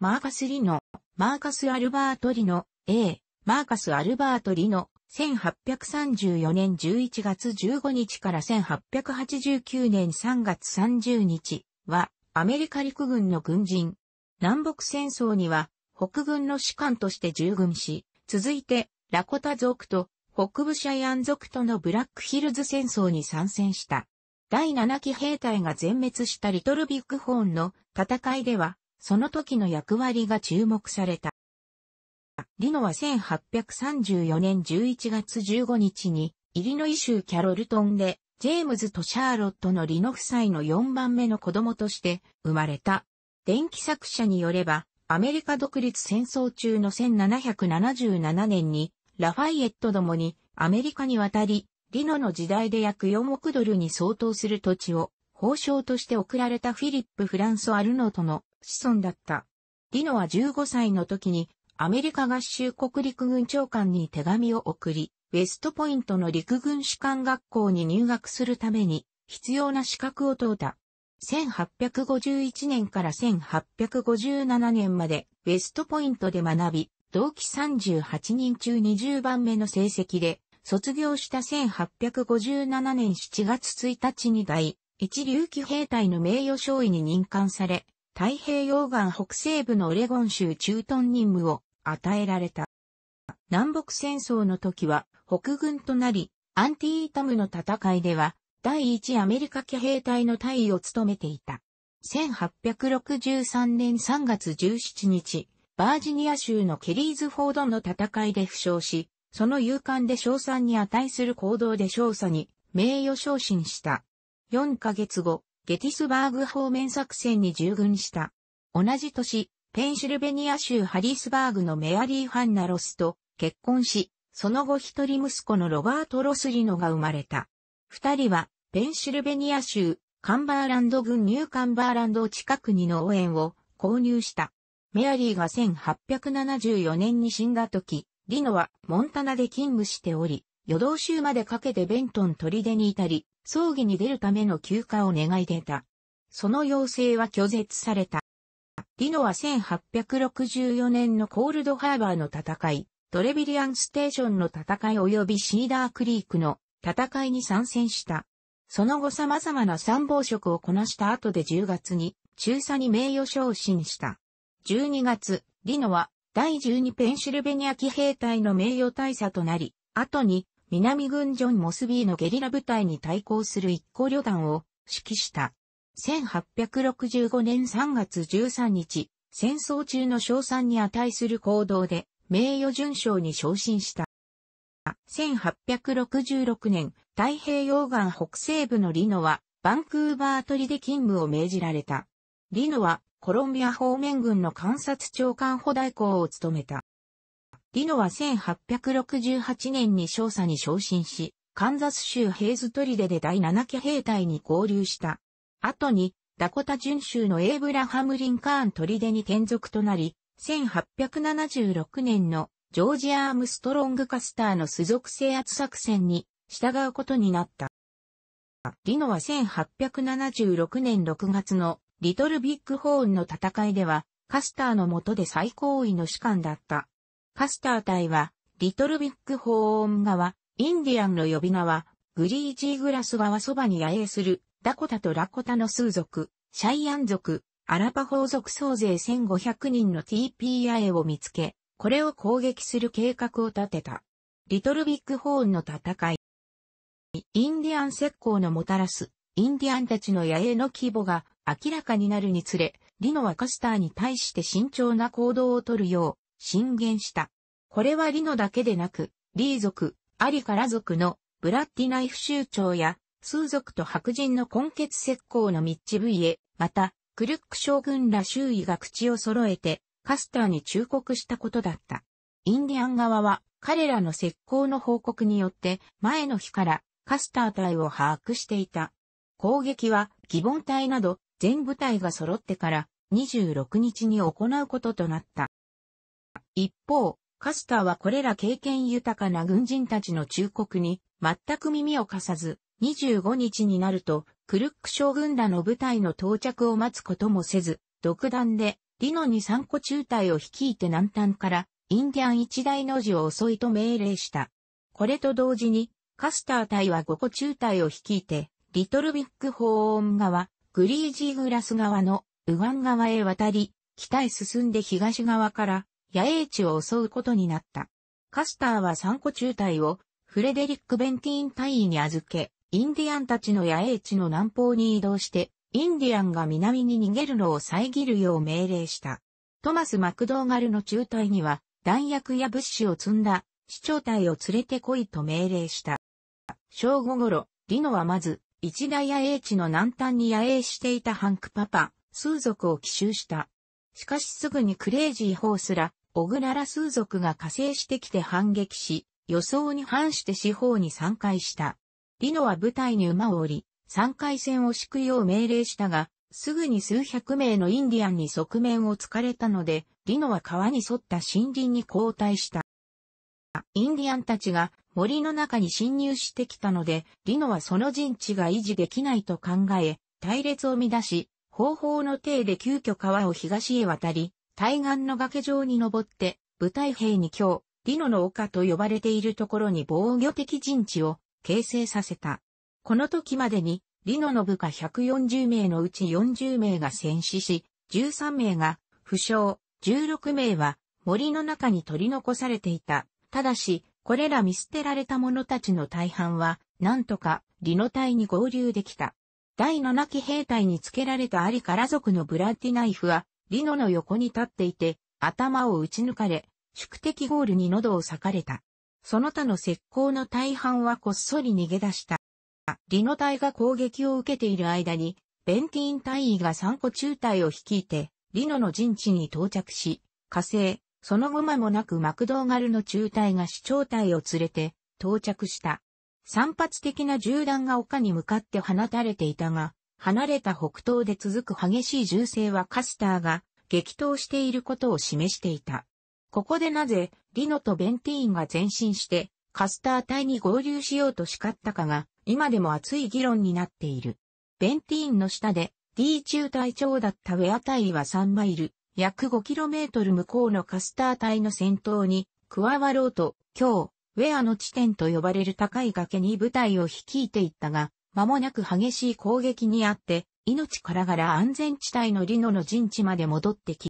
マーカス・リノ、マーカス・アルバート・リノ、A、マーカス・アルバート・リノ、1834年11月15日から1889年3月30日は、アメリカ陸軍の軍人。南北戦争には、北軍の士官として従軍し、続いて、ラコタ族と北部シャイアン族とのブラックヒルズ戦争に参戦した。第7期兵隊が全滅したリトルビッグホーンの戦いでは、その時の役割が注目された。リノは1834年11月15日に、イリノイ州キャロルトンで、ジェームズとシャーロットのリノ夫妻の4番目の子供として生まれた。電気作者によれば、アメリカ独立戦争中の1777年に、ラファイエット共にアメリカに渡り、リノの時代で約4億ドルに相当する土地を、報奨として送られたフィリップ・フランソ・アルノートの子孫だった。ディノは15歳の時にアメリカ合衆国陸軍長官に手紙を送り、ウェストポイントの陸軍士官学校に入学するために必要な資格を問うた。1851年から1857年までウェストポイントで学び、同期38人中20番目の成績で、卒業した1857年7月1日に第一流騎兵隊の名誉少尉に任官され、太平洋岸北西部のオレゴン州駐屯任務を与えられた。南北戦争の時は北軍となり、アンティータムの戦いでは第一アメリカ騎兵隊の隊位を務めていた。1863年3月17日、バージニア州のケリーズフォードの戦いで負傷し、その勇敢で賞賛に値する行動で少佐に名誉昇進した。4ヶ月後、ゲティスバーグ方面作戦に従軍した。同じ年、ペンシルベニア州ハリスバーグのメアリー・ファンナ・ロスと結婚し、その後一人息子のロバート・ロスリノが生まれた。二人は、ペンシルベニア州、カンバーランド郡ニューカンバーランド近くに農園を購入した。メアリーが1874年に死んだ時、リノはモンタナで勤務しており、夜道週までかけてベントン砦にいたり、葬儀に出るための休暇を願い出た。その要請は拒絶された。ディノは1864年のコールドハーバーの戦い、トレビリアンステーションの戦い及びシーダークリークの戦いに参戦した。その後様々な参謀職をこなした後で10月に中佐に名誉昇進した。12月、リノは第12ペンシルベニア騎兵隊の名誉大佐となり、後に南軍ジョン・モスビーのゲリラ部隊に対抗する一個旅団を指揮した。1865年3月13日、戦争中の賞賛に値する行動で名誉順賞に昇進した。1866年、太平洋岸北西部のリノは、バンクーバー取りで勤務を命じられた。リノは、コロンビア方面軍の観察長官補代行を務めた。リノは1868年に少佐に昇進し、カンザス州ヘイズトリデで第7期兵隊に合流した。後に、ダコタ巡州のエイブラハム・リンカーンデに転属となり、1876年のジョージ・アームストロング・カスターの巣属制圧作戦に従うことになった。リノは1876年6月のリトルビッグホーンの戦いでは、カスターの下で最高位の士官だった。カスター隊は、リトルビッグホーン側、インディアンの呼び名は、グリージーグラス側そばに野営する、ダコタとラコタの数族、シャイアン族、アラパホー族総勢1500人の TPI を見つけ、これを攻撃する計画を立てた。リトルビッグホーンの戦い。インディアン石膏のもたらす、インディアンたちの野営の規模が明らかになるにつれ、リノはカスターに対して慎重な行動をとるよう進言した。これはリノだけでなく、リー族、アリカラ族のブラッディナイフ州長や、数族と白人の根血石膏のミッチ部位へ、また、クルック将軍ら周囲が口を揃えて、カスターに忠告したことだった。インディアン側は、彼らの石膏の報告によって、前の日からカスター隊を把握していた。攻撃は、ギボン隊など、全部隊が揃ってから、26日に行うこととなった。一方、カスターはこれら経験豊かな軍人たちの忠告に全く耳を貸さず、25日になると、クルック将軍らの部隊の到着を待つこともせず、独断で、リノに3個中隊を率いて南端から、インディアン一大の字を襲いと命令した。これと同時に、カスター隊は5個中隊を率いて、リトルビッグホーン側、グリージーグラス側の、ウガン側へ渡り、北へ進んで東側から、野営地を襲うことになった。カスターは3個中隊をフレデリック・ベンティーン隊員に預け、インディアンたちの野営地の南方に移動して、インディアンが南に逃げるのを遮るよう命令した。トマス・マクドーガルの中隊には、弾薬や物資を積んだ、市長隊を連れて来いと命令した。正午頃、リノはまず、一大野営地の南端に野営していたハンクパパ、数族を奇襲した。しかしすぐにクレイジーホースら、小倉数族が加勢してきて反撃し、予想に反して四方に散開した。リノは部隊に馬を降り、三回戦を敷くよう命令したが、すぐに数百名のインディアンに側面を突かれたので、リノは川に沿った森林に交代した。インディアンたちが森の中に侵入してきたので、リノはその陣地が維持できないと考え、隊列を乱し、方法の体で急遽川を東へ渡り、対岸の崖上に登って、部隊兵に今日、リノの丘と呼ばれているところに防御的陣地を形成させた。この時までに、リノの部下140名のうち40名が戦死し、13名が負傷、16名は森の中に取り残されていた。ただし、これら見捨てられた者たちの大半は、なんとか、リノ隊に合流できた。第7期兵隊につけられたアリカラ族のブラッディナイフは、リノの横に立っていて、頭を打ち抜かれ、宿敵ゴールに喉を裂かれた。その他の石膏の大半はこっそり逃げ出した。リノ隊が攻撃を受けている間に、ベンティーン隊員が3個中隊を率いて、リノの陣地に到着し、火星、その後間もなくマクドーガルの中隊が市長隊を連れて到着した。散発的な銃弾が丘に向かって放たれていたが、離れた北東で続く激しい銃声はカスターが激闘していることを示していた。ここでなぜ、リノとベンティーンが前進して、カスター隊に合流しようと叱ったかが、今でも熱い議論になっている。ベンティーンの下で、D 中隊長だったウェア隊は3マイル、約 5km 向こうのカスター隊の戦闘に、加わろうと、今日、ウェアの地点と呼ばれる高い崖に部隊を率いていったが、間もなく激しい攻撃にあって、命からがら安全地帯のリノの陣地まで戻ってき、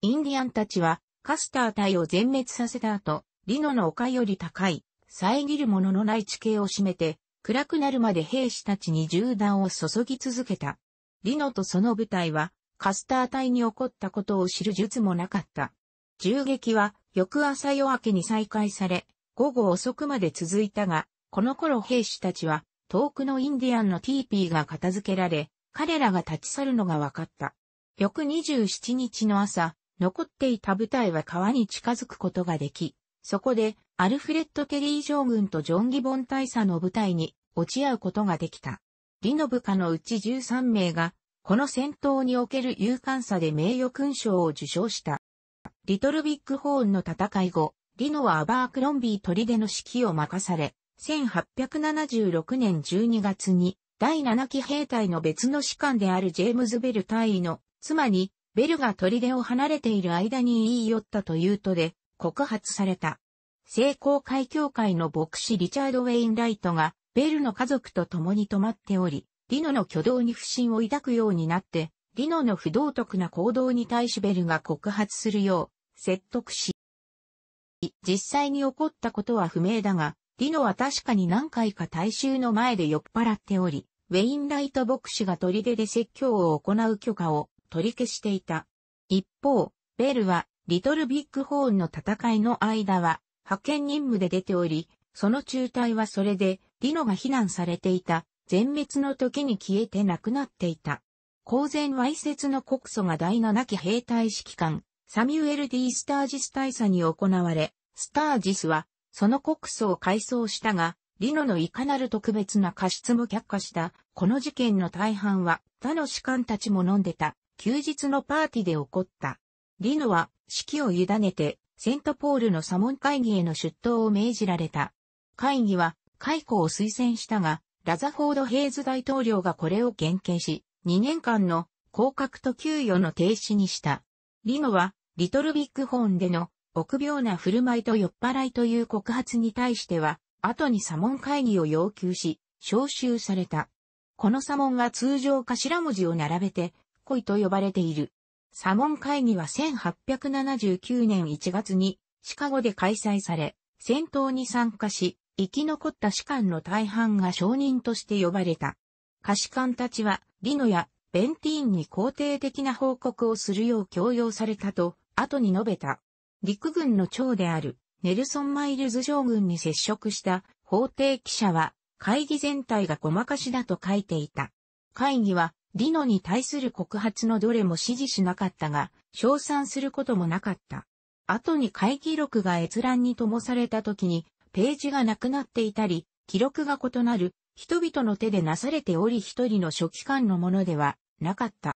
インディアンたちはカスター隊を全滅させた後、リノの丘より高い、遮るもののない地形を占めて、暗くなるまで兵士たちに銃弾を注ぎ続けた。リノとその部隊は、カスター隊に起こったことを知る術もなかった。銃撃は、翌朝夜明けに再開され、午後遅くまで続いたが、この頃兵士たちは、遠くのインディアンの TP が片付けられ、彼らが立ち去るのが分かった。翌27日の朝、残っていた部隊は川に近づくことができ、そこで、アルフレッド・ケリー将軍とジョン・ギボン大佐の部隊に落ち合うことができた。リの部下のうち13名が、この戦闘における勇敢さで名誉勲章を受章した。リトルビッグホーンの戦い後、リノはアバークロンビー砦の指揮を任され、1876年12月に第7期兵隊の別の士官であるジェームズ・ベル大尉の妻にベルが砦を離れている間に言い寄ったというとで告発された。聖公会協会の牧師リチャード・ウェインライトがベルの家族と共に泊まっており、リノの挙動に不信を抱くようになって、リノの不道徳な行動に対しベルが告発するよう説得し、実際に起こったことは不明だが、ディノは確かに何回か大衆の前で酔っ払っており、ウェインライト牧師が砦で説教を行う許可を取り消していた。一方、ベルは、リトルビッグホーンの戦いの間は、派遣任務で出ており、その中隊はそれで、ディノが非難されていた、全滅の時に消えてなくなっていた。公然わいせつの告訴が第7期兵隊指揮官、サミュエル・ D・ スタージス大佐に行われ、スタージスはその告訴を回想したが、リノのいかなる特別な過失も却下した。この事件の大半は他の士官たちも飲んでた。休日のパーティーで起こった。リノは指揮を委ねてセントポールのサモン会議への出頭を命じられた。会議は解雇を推薦したが、ラザフォード・ヘイズ大統領がこれを減刑し、2年間の降格と給与の停止にした。リノはリトルビッグホーンでの臆病な振る舞いと酔っ払いという告発に対しては、後に左門会議を要求し、招集された。この左門は通常頭文字を並べて、恋と呼ばれている。左門会議は1879年1月にシカゴで開催され、戦闘に参加し、生き残った士官の大半が証人として呼ばれた。歌士官たちは、リノやベンティーンに肯定的な報告をするよう強要されたと、後に述べた。陸軍の長であるネルソン・マイルズ将軍に接触した法廷記者は会議全体がごまかしだと書いていた。会議はリノに対する告発のどれも支持しなかったが、称賛することもなかった。後に会議録が閲覧に灯された時に、ページがなくなっていたり、記録が異なる、人々の手でなされており一人の書記官のものではなかった。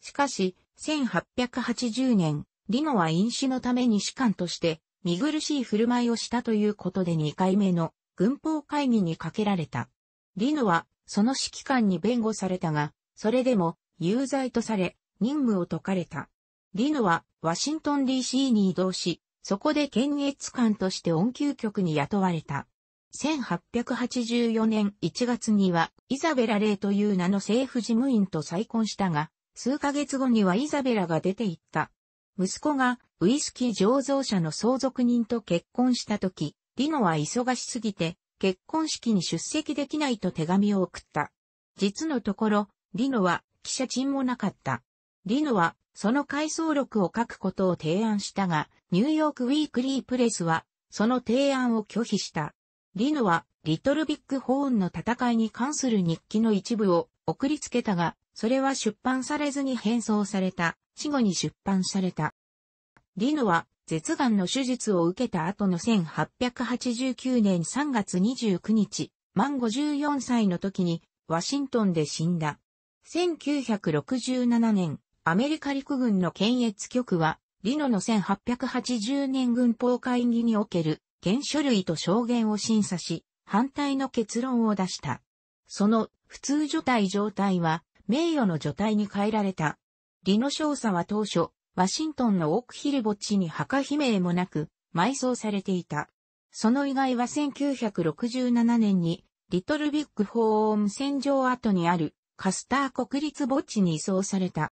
しかし、1880年、リノは飲酒のために士官として見苦しい振る舞いをしたということで2回目の軍法会議にかけられた。リノはその指揮官に弁護されたが、それでも有罪とされ任務を解かれた。リノはワシントン DC に移動し、そこで検閲官として音給局に雇われた。1884年1月にはイザベラ・レイという名の政府事務員と再婚したが、数ヶ月後にはイザベラが出て行った。息子がウイスキー醸造者の相続人と結婚した時、リノは忙しすぎて結婚式に出席できないと手紙を送った。実のところ、リノは記者賃もなかった。リノはその回想録を書くことを提案したが、ニューヨークウィークリープレスはその提案を拒否した。リノはリトルビッグホーンの戦いに関する日記の一部を送りつけたが、それは出版されずに変装された、死後に出版された。ディヌは、舌癌の手術を受けた後の1889年3月29日、満54歳の時に、ワシントンで死んだ。1967年、アメリカ陸軍の検閲局は、リノの1880年軍法会議における、原書類と証言を審査し、反対の結論を出した。その、普通除体状態は、名誉の除隊に変えられた。リノ少佐は当初、ワシントンのオークヒル墓地に墓碑鳴もなく、埋葬されていた。その以外は1967年に、リトルビッグホーム戦場跡にあるカスター国立墓地に移送された。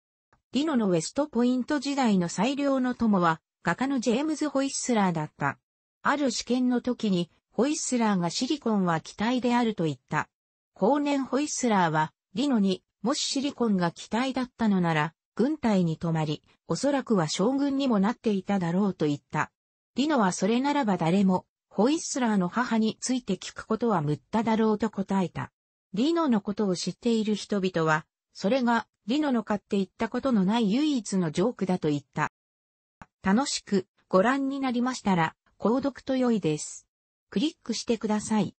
リノのウェストポイント時代の最良の友は、画家のジェームズ・ホイッスラーだった。ある試験の時に、ホイッスラーがシリコンは機体であると言った。後年ホイッスラーは、リノにもしシリコンが機体だったのなら、軍隊に泊まり、おそらくは将軍にもなっていただろうと言った。リノはそれならば誰も、ホイッスラーの母について聞くことは無っただろうと答えた。リノのことを知っている人々は、それがリノの勝って言ったことのない唯一のジョークだと言った。楽しくご覧になりましたら、購読と良いです。クリックしてください。